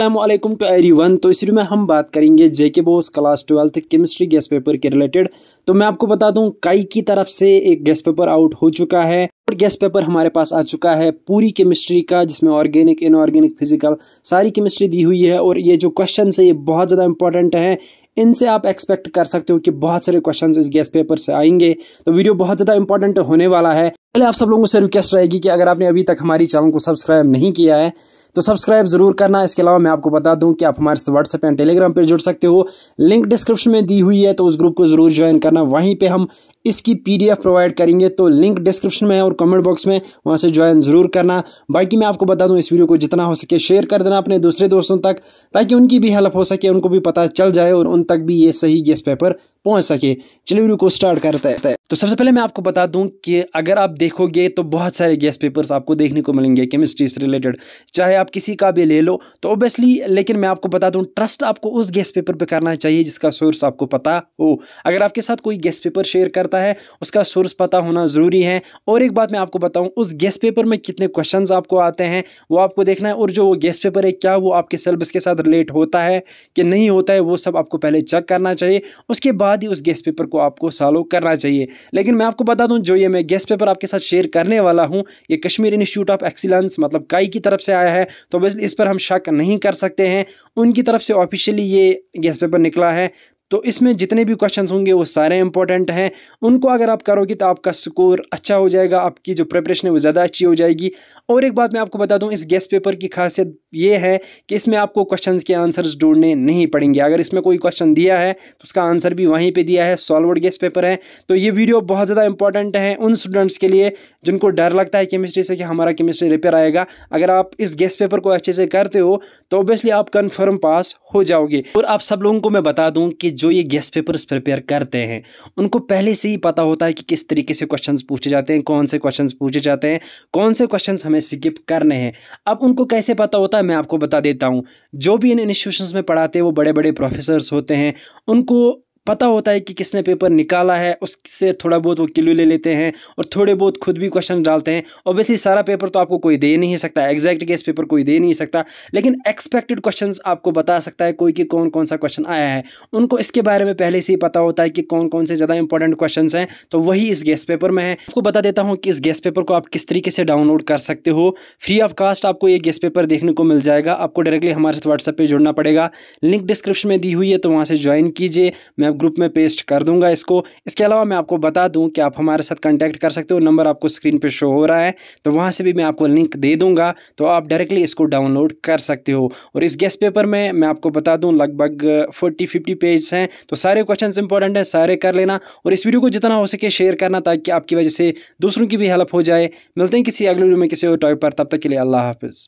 अल्लाम to every one तो इस में हम बात करेंगे JK BOSE class twelfth chemistry guess paper के रिलेटेड तो मैं आपको बता दूं काई की तरफ से एक गैस पेपर आउट हो चुका है और गैस पेपर हमारे पास आ चुका है पूरी केमिस्ट्री का जिसमें ऑर्गेनिक इनऑर्गेनिक फिजिकल सारी केमिस्ट्री दी हुई है और ये जो क्वेश्चन है ये बहुत ज़्यादा इंपॉर्टेंट है इनसे आप एक्सपेक्ट कर सकते हो कि बहुत सारे क्वेश्चन इस गैस पेपर से आएंगे तो वीडियो बहुत ज़्यादा इंपॉर्टेंट होने वाला है पहले आप सब लोगों से रिक्वेस्ट रहेगी कि अगर आपने अभी तक हमारी चैनल को सब्सक्राइब नहीं किया है तो सब्सक्राइब जरूर करना इसके अलावा मैं आपको बता दूं कि आप हमारे साथ व्हाट्सएप एंड टेलीग्राम पर जुड़ सकते हो लिंक डिस्क्रिप्शन में दी हुई है तो उस ग्रुप को जरूर ज्वाइन करना वहीं पर हम इसकी पीडीएफ प्रोवाइड करेंगे तो लिंक डिस्क्रिप्शन में है और कमेंट बॉक्स में वहाँ से ज्वाइन ज़रूर करना बाकी मैं आपको बता दूँ इस वीडियो को जितना हो सके शेयर कर देना अपने दूसरे दोस्तों तक ताकि उनकी भी हेल्प हो सके उनको भी पता चल जाए और उन तक भी ये सही गैस पेपर पहुंच सके चलिए वीडियो को स्टार्ट करते हैं तो सबसे पहले मैं आपको बता दूं कि अगर आप देखोगे तो बहुत सारे गैस पेपर्स आपको देखने को मिलेंगे केमिस्ट्री से रिलेटेड चाहे आप किसी का भी ले लो तो ऑब्वियसली लेकिन मैं आपको बता दूं ट्रस्ट आपको उस गैस पेपर पर करना चाहिए जिसका सोर्स आपको पता हो अगर आपके साथ कोई गैस पेपर शेयर करता होता है उसका सोर्स पता होना ज़रूरी है और एक बात मैं आपको बताऊँ उस गेस्ट पेपर में कितने क्वेश्चन आपको आते हैं वो आपको देखना है और जो वो गेस्ट पेपर है क्या वो आपके सिलेबस के साथ रिलेट होता है कि नहीं होता है वो सब आपको पहले चेक करना चाहिए उसके बाद ही उस गेस्ट पेपर को आपको सॉल्व करना चाहिए लेकिन मैं आपको बता दूँ जो ये मैं गेस्ट पेपर आपके साथ शेयर करने वाला हूँ ये कश्मीर इंस्टीट्यूट ऑफ एक्सीलेंस मतलब काई की तरफ से आया है तो बस इस पर हम शक नहीं कर सकते हैं उनकी तरफ से ऑफिशियली ये गेस्ट पेपर निकला है तो इसमें जितने भी क्वेश्चन होंगे वो सारे इंपॉर्टेंट हैं उनको अगर आप करोगे तो आपका स्कोर अच्छा हो जाएगा आपकी जो प्रिपरेशन है वो ज़्यादा अच्छी हो जाएगी और एक बात मैं आपको बता दूँ इस गेस्ट पेपर की खासियत ये है कि इसमें आपको क्वेश्चंस के आंसर्स ढूंढने नहीं पड़ेंगे अगर इसमें कोई क्वेश्चन दिया है तो उसका आंसर भी वहीं पे दिया है सॉल्वर्ड गेस पेपर है तो ये वीडियो बहुत ज़्यादा इंपॉर्टेंट है उन स्टूडेंट्स के लिए जिनको डर लगता है केमिस्ट्री से कि हमारा केमिस्ट्री रिपेयर आएगा अगर आप इस गेस पेपर को अच्छे से करते हो तो ऑब्वियसली आप कन्फर्म पास हो जाओगे और आप सब लोगों को मैं बता दूँ कि जो ये गेस पेपर्स प्रिपेयर करते हैं उनको पहले से ही पता होता है कि किस तरीके से क्वेश्चन पूछे जाते हैं कौन से क्वेश्चन पूछे जाते हैं कौन से क्वेश्चन हमें स्किप करने हैं अब उनको कैसे पता होता होता है मैं आपको बता देता हूँ जो भी इन इंस्टीट्यूशन में पढ़ाते हैं वो बड़े बड़े प्रोफेसर्स होते हैं उनको पता होता है कि किसने पेपर निकाला है उससे थोड़ा बहुत वो क्लू ले लेते हैं और थोड़े बहुत खुद भी क्वेश्चन डालते हैं ऑब्वियसली सारा पेपर तो आपको कोई दे नहीं सकता एग्जैक्ट केस पेपर कोई दे नहीं सकता लेकिन एक्सपेक्टेड क्वेश्चन आपको बता सकता है कोई कि कौन कौन सा क्वेश्चन आया है उनको इसके बारे में पहले से ही पता होता है कि कौन कौन से ज़्यादा इंपॉर्टेंट क्वेश्चन हैं तो वही इस गेस्ट पेपर में है आपको बता देता हूँ कि इस गेस्ट पेपर को आप किस तरीके से डाउनलोड कर सकते हो फ्री ऑफ कास्ट आपको ये गेस्ट पेपर देखने को मिल जाएगा आपको डायरेक्टली हमारे साथ व्हाट्सएप पर जुड़ना पड़ेगा लिंक डिस्क्रिप्शन में दी हुई है तो वहाँ से ज्वाइन कीजिए मैं ग्रुप में पेस्ट कर दूंगा इसको इसके अलावा मैं आपको बता दूं कि आप हमारे साथ कांटेक्ट कर सकते हो नंबर आपको स्क्रीन पे शो हो रहा है तो वहाँ से भी मैं आपको लिंक दे दूंगा तो आप डायरेक्टली इसको डाउनलोड कर सकते हो और इस गेस्ट पेपर में मैं आपको बता दूँ लगभग फोर्टी फिफ्टी पेज हैं तो सारे क्वेश्चन इंपॉर्टेंट हैं सारे कर लेना और इस वीडियो को जितना हो सके शेयर करना ताकि आपकी वजह से दूसरों की भी हेल्प हो जाए मिलते हैं किसी अगले वीडियो में किसी और टॉपिक पर तब तक के लिए अल्लाह हाफिज़